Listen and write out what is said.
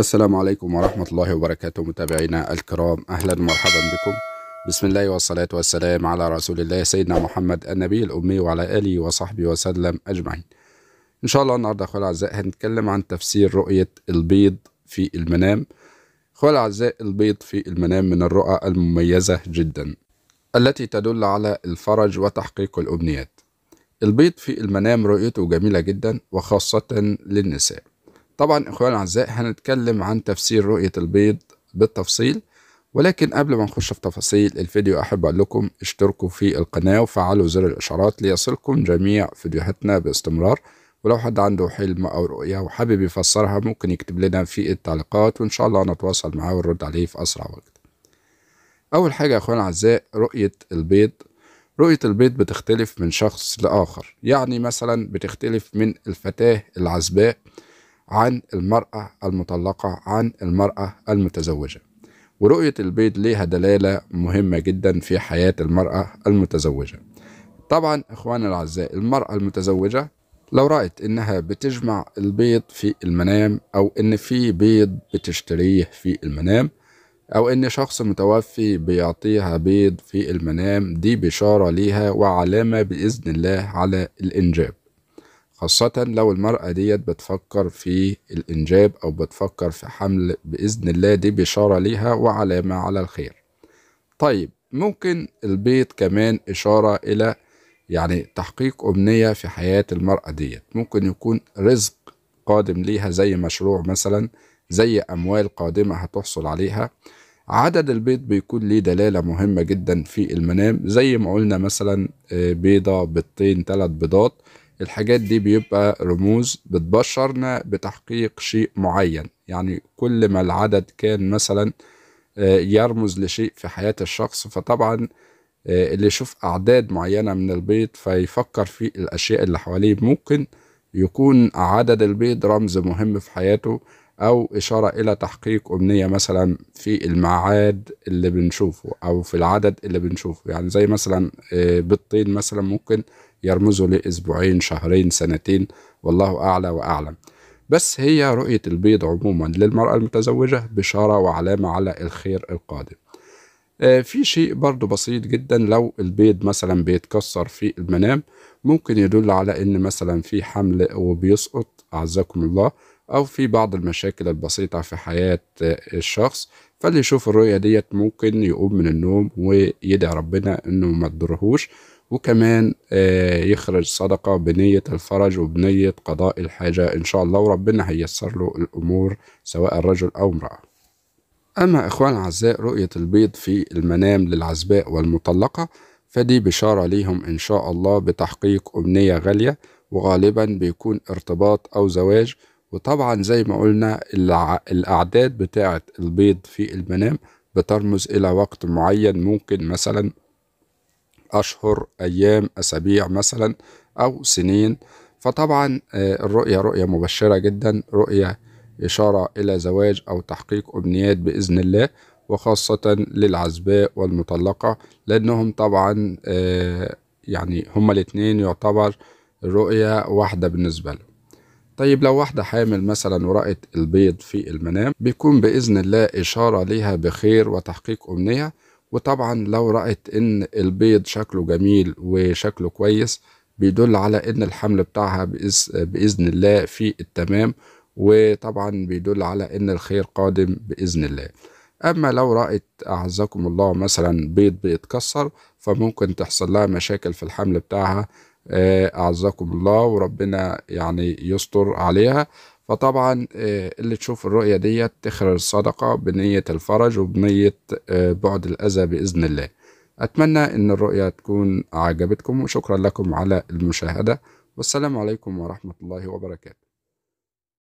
السلام عليكم ورحمة الله وبركاته متابعينا الكرام أهلا ومرحبا بكم بسم الله والصلاة والسلام على رسول الله سيدنا محمد النبي الأمي وعلى آله وصحبه وسلم أجمعين إن شاء الله النهاردة أخوة الأعزاء هنتكلم عن تفسير رؤية البيض في المنام أخوة الأعزاء البيض في المنام من الرؤى المميزة جدا التي تدل على الفرج وتحقيق الأمنيات البيض في المنام رؤيته جميلة جدا وخاصة للنساء طبعا اخوانا الاعزاء هنتكلم عن تفسير رؤيه البيض بالتفصيل ولكن قبل ما نخش في تفاصيل الفيديو احب اقول لكم اشتركوا في القناه وفعلوا زر الاشعارات ليصلكم جميع فيديوهاتنا باستمرار ولو حد عنده حلم او رؤيه وحابب يفسرها ممكن يكتب لنا في التعليقات وان شاء الله نتواصل معاه ونرد عليه في اسرع وقت اول حاجه يا اخوانا الاعزاء رؤيه البيض رؤية البيض بتختلف من شخص لآخر يعني مثلا بتختلف من الفتاة العزباء عن المرأة المطلقة عن المرأة المتزوجة ورؤية البيض ليها دلالة مهمة جدا في حياة المرأة المتزوجة طبعا اخوانا الاعزاء المرأة المتزوجة لو رأت إنها بتجمع البيض في المنام أو إن في بيض بتشتريه في المنام أو إن شخص متوفي بيعطيها بيض في المنام دي بشارة ليها وعلامة بإذن الله على الإنجاب خاصة لو المرأة ديت بتفكر في الإنجاب أو بتفكر في حمل بإذن الله دي بشارة ليها وعلامة على الخير طيب ممكن البيض كمان إشارة إلى يعني تحقيق أمنية في حياة المرأة ديت ممكن يكون رزق قادم ليها زي مشروع مثلا زي أموال قادمة هتحصل عليها عدد البيض بيكون ليه دلالة مهمة جدا في المنام زي ما قلنا مثلا آه، بيضة بيضتين ثلاث بيضات الحاجات دي بيبقى رموز بتبشرنا بتحقيق شيء معين يعني كل ما العدد كان مثلا آه، يرمز لشيء في حياة الشخص فطبعا آه، اللي يشوف أعداد معينة من البيض فيفكر في الأشياء اللي حواليه ممكن يكون عدد البيض رمز مهم في حياته أو إشارة إلى تحقيق أمنية مثلا في الميعاد اللي بنشوفه أو في العدد اللي بنشوفه يعني زي مثلا آه، بيضتين مثلا ممكن يرمزوا لأسبوعين شهرين سنتين والله أعلى وأعلم بس هي رؤية البيض عموما للمرأة المتزوجة بشارة وعلامة على الخير القادم آه، في شيء برضه بسيط جدا لو البيض مثلا بيتكسر في المنام ممكن يدل على ان مثلا في حمل وبيسقط اعزكم الله او في بعض المشاكل البسيطة في حياة الشخص فاللي يشوف الرؤية ديت ممكن يقوم من النوم ويدعي ربنا انه ما تضرهوش وكمان آه، يخرج صدقة بنية الفرج وبنية قضاء الحاجة إن شاء الله وربنا هيسر له الأمور سواء الرجل أو امرأة أما إخوان الأعزاء رؤية البيض في المنام للعزباء والمطلقة فدي بشارة ليهم إن شاء الله بتحقيق أمنية غالية وغالبا بيكون ارتباط أو زواج وطبعا زي ما قلنا الأعداد بتاعة البيض في المنام بترمز إلى وقت معين ممكن مثلا أشهر أيام أسابيع مثلا أو سنين فطبعا آه، الرؤية رؤية مبشرة جدا رؤية إشارة إلى زواج أو تحقيق أمنيات بإذن الله وخاصة للعزباء والمطلقة لأنهم طبعا آه، يعني هما الاتنين يعتبر الرؤية واحدة بالنسبة لهم طيب لو واحدة حامل مثلا ورأت البيض في المنام بيكون بإذن الله إشارة ليها بخير وتحقيق أمنية وطبعا لو رأت إن البيض شكله جميل وشكله كويس بيدل على إن الحمل بتاعها بإذن الله في التمام وطبعا بيدل على إن الخير قادم بإذن الله أما لو رأت أعزكم الله مثلا بيض بيتكسر فممكن تحصل لها مشاكل في الحمل بتاعها آه، أعزكم الله وربنا يعني يستر عليها فطبعا آه، اللي تشوف الرؤية ديت تخرج الصدقة بنية الفرج وبنية آه، بعد الأذى بإذن الله أتمنى أن الرؤية تكون عجبتكم وشكرا لكم على المشاهدة والسلام عليكم ورحمة الله وبركاته